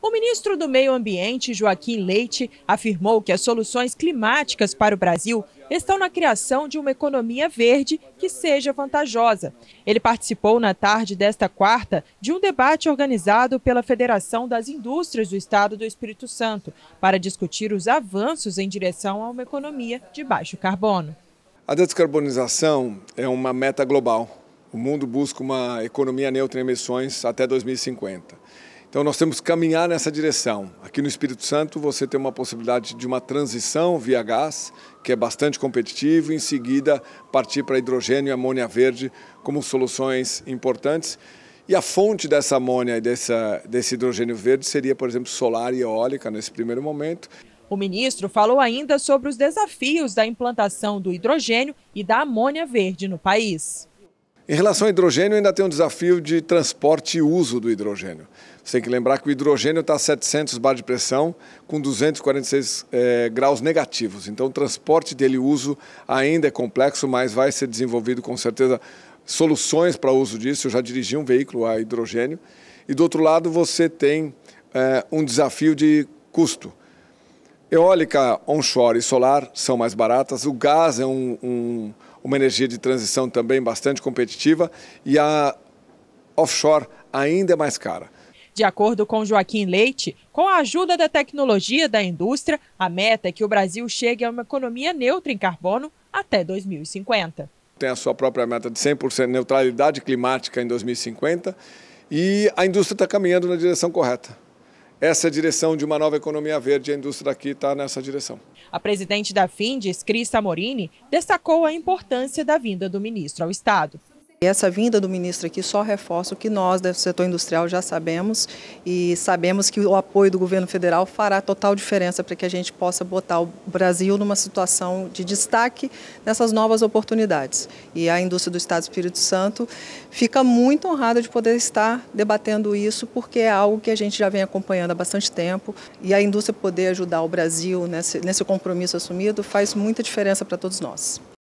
O ministro do Meio Ambiente, Joaquim Leite, afirmou que as soluções climáticas para o Brasil estão na criação de uma economia verde que seja vantajosa. Ele participou na tarde desta quarta de um debate organizado pela Federação das Indústrias do Estado do Espírito Santo para discutir os avanços em direção a uma economia de baixo carbono. A descarbonização é uma meta global. O mundo busca uma economia neutra em emissões até 2050. Então nós temos que caminhar nessa direção. Aqui no Espírito Santo você tem uma possibilidade de uma transição via gás, que é bastante competitivo, em seguida partir para hidrogênio e amônia verde como soluções importantes. E a fonte dessa amônia e dessa, desse hidrogênio verde seria, por exemplo, solar e eólica nesse primeiro momento. O ministro falou ainda sobre os desafios da implantação do hidrogênio e da amônia verde no país. Em relação ao hidrogênio, ainda tem um desafio de transporte e uso do hidrogênio. Você tem que lembrar que o hidrogênio está a 700 bar de pressão, com 246 eh, graus negativos. Então, o transporte dele e uso ainda é complexo, mas vai ser desenvolvido com certeza soluções para uso disso. Eu já dirigi um veículo a hidrogênio. E do outro lado, você tem eh, um desafio de custo. Eólica onshore e solar são mais baratas, o gás é um, um uma energia de transição também bastante competitiva e a offshore ainda é mais cara. De acordo com Joaquim Leite, com a ajuda da tecnologia da indústria, a meta é que o Brasil chegue a uma economia neutra em carbono até 2050. Tem a sua própria meta de 100% neutralidade climática em 2050 e a indústria está caminhando na direção correta essa é direção de uma nova economia verde. A indústria aqui está nessa direção. A presidente da FINDES, Cris Samorini, destacou a importância da vinda do ministro ao Estado. E essa vinda do ministro aqui só reforça o que nós do setor industrial já sabemos e sabemos que o apoio do governo federal fará total diferença para que a gente possa botar o Brasil numa situação de destaque nessas novas oportunidades. E a indústria do Estado do Espírito Santo fica muito honrada de poder estar debatendo isso, porque é algo que a gente já vem acompanhando há bastante tempo e a indústria poder ajudar o Brasil nesse, nesse compromisso assumido faz muita diferença para todos nós.